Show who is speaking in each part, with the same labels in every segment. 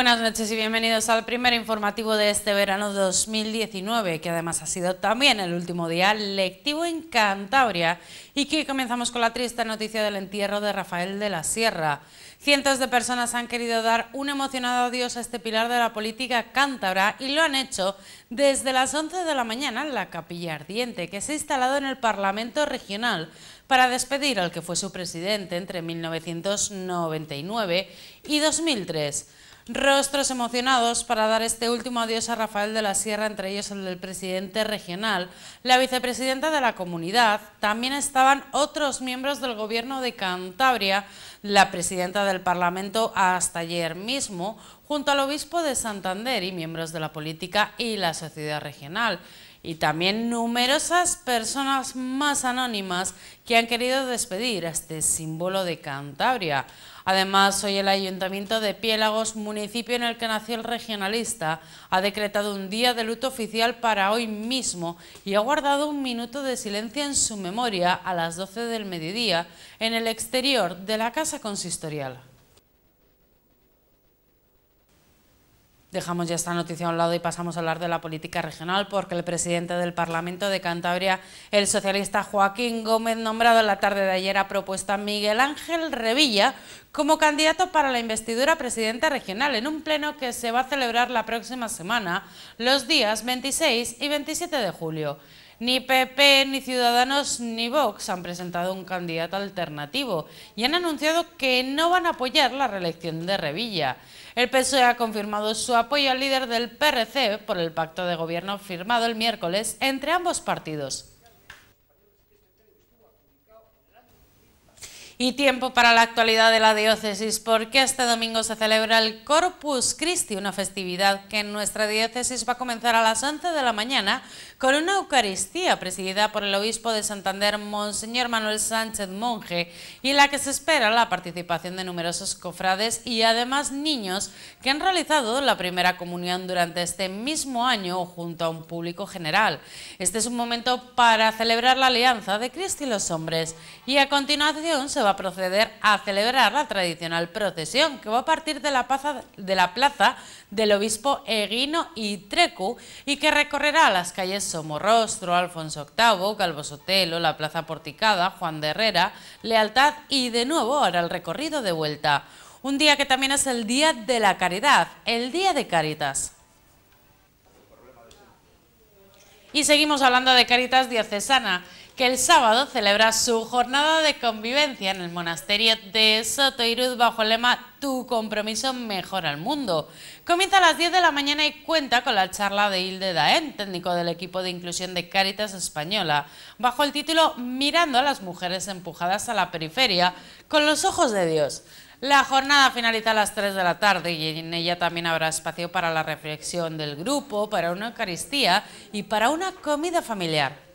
Speaker 1: buenas noches y bienvenidos al primer informativo de este verano 2019, que además ha sido también el último día lectivo en Cantabria y que comenzamos con la triste noticia del entierro de Rafael de la Sierra. Cientos de personas han querido dar un emocionado adiós a este pilar de la política cántabra y lo han hecho desde las 11 de la mañana en la Capilla Ardiente, que se ha instalado en el Parlamento Regional para despedir al que fue su presidente entre 1999 y 2003 rostros emocionados para dar este último adiós a Rafael de la Sierra, entre ellos el del presidente regional, la vicepresidenta de la comunidad, también estaban otros miembros del gobierno de Cantabria, la presidenta del Parlamento hasta ayer mismo, junto al obispo de Santander y miembros de la política y la sociedad regional y también numerosas personas más anónimas que han querido despedir a este símbolo de Cantabria. Además, hoy el Ayuntamiento de Piélagos, municipio en el que nació el regionalista, ha decretado un día de luto oficial para hoy mismo y ha guardado un minuto de silencio en su memoria a las 12 del mediodía en el exterior de la Casa Consistorial. Dejamos ya esta noticia a un lado y pasamos a hablar de la política regional porque el presidente del Parlamento de Cantabria, el socialista Joaquín Gómez, nombrado en la tarde de ayer a propuesta Miguel Ángel Revilla como candidato para la investidura presidenta regional en un pleno que se va a celebrar la próxima semana, los días 26 y 27 de julio. Ni PP, ni Ciudadanos, ni Vox han presentado un candidato alternativo y han anunciado que no van a apoyar la reelección de Revilla. El PSOE ha confirmado su apoyo al líder del PRC por el pacto de gobierno firmado el miércoles entre ambos partidos. y tiempo para la actualidad de la diócesis, porque este domingo se celebra el Corpus Christi, una festividad que en nuestra diócesis va a comenzar a las 11 de la mañana con una Eucaristía presidida por el obispo de Santander, Monseñor Manuel Sánchez Monje, y en la que se espera la participación de numerosos cofrades y además niños que han realizado la primera comunión durante este mismo año junto a un público general. Este es un momento para celebrar la alianza de Cristo y los hombres, y a continuación se va a proceder a celebrar la tradicional procesión que va a partir de la, plaza, de la plaza del obispo Eguino y Trecu y que recorrerá las calles Somorrostro, Alfonso VIII, Calvo Sotelo, la Plaza Porticada, Juan de Herrera, Lealtad y de nuevo hará el recorrido de vuelta. Un día que también es el Día de la Caridad, el Día de Caritas. Y seguimos hablando de Caritas Diocesana que el sábado celebra su jornada de convivencia en el monasterio de Soto bajo el lema Tu compromiso mejora al mundo. Comienza a las 10 de la mañana y cuenta con la charla de Hilde Daen, técnico del equipo de inclusión de Cáritas Española, bajo el título Mirando a las mujeres empujadas a la periferia con los ojos de Dios. La jornada finaliza a las 3 de la tarde y en ella también habrá espacio para la reflexión del grupo, para una Eucaristía y para una comida familiar.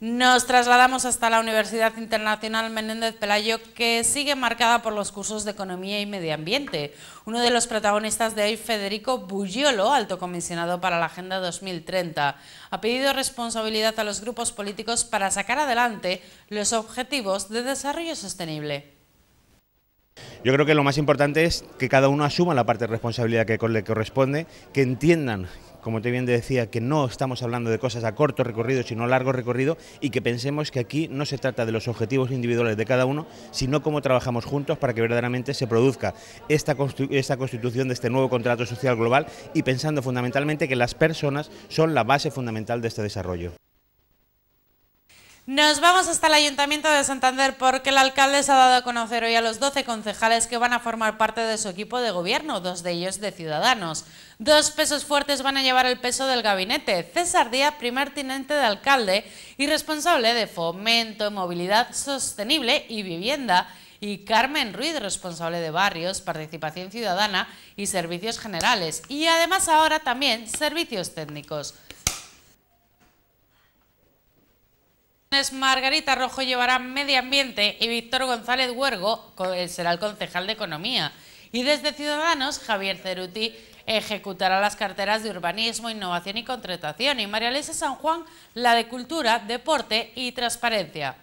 Speaker 1: Nos trasladamos hasta la Universidad Internacional Menéndez Pelayo, que sigue marcada por los cursos de Economía y Medio Ambiente. Uno de los protagonistas de hoy, Federico Bulliolo, alto comisionado para la Agenda 2030, ha pedido responsabilidad a los grupos políticos para sacar adelante los objetivos de desarrollo sostenible. Yo creo que lo más importante es que cada uno asuma la parte de responsabilidad que le corresponde, que entiendan como te bien decía, que no estamos hablando de cosas a corto recorrido, sino a largo recorrido, y que pensemos que aquí no se trata de los objetivos individuales de cada uno, sino cómo trabajamos juntos para que verdaderamente se produzca esta, esta constitución de este nuevo contrato social global y pensando fundamentalmente que las personas son la base fundamental de este desarrollo. Nos vamos hasta el Ayuntamiento de Santander porque el alcalde se ha dado a conocer hoy a los 12 concejales que van a formar parte de su equipo de gobierno, dos de ellos de Ciudadanos. Dos pesos fuertes van a llevar el peso del gabinete. César Díaz, primer teniente de alcalde y responsable de Fomento, Movilidad Sostenible y Vivienda, y Carmen Ruiz, responsable de Barrios, Participación Ciudadana y Servicios Generales. Y además ahora también Servicios Técnicos. Margarita Rojo llevará Medio Ambiente y Víctor González Huergo será el concejal de Economía. Y desde Ciudadanos, Javier Ceruti ejecutará las carteras de Urbanismo, Innovación y Contratación y María Luisa San Juan la de Cultura, Deporte y Transparencia.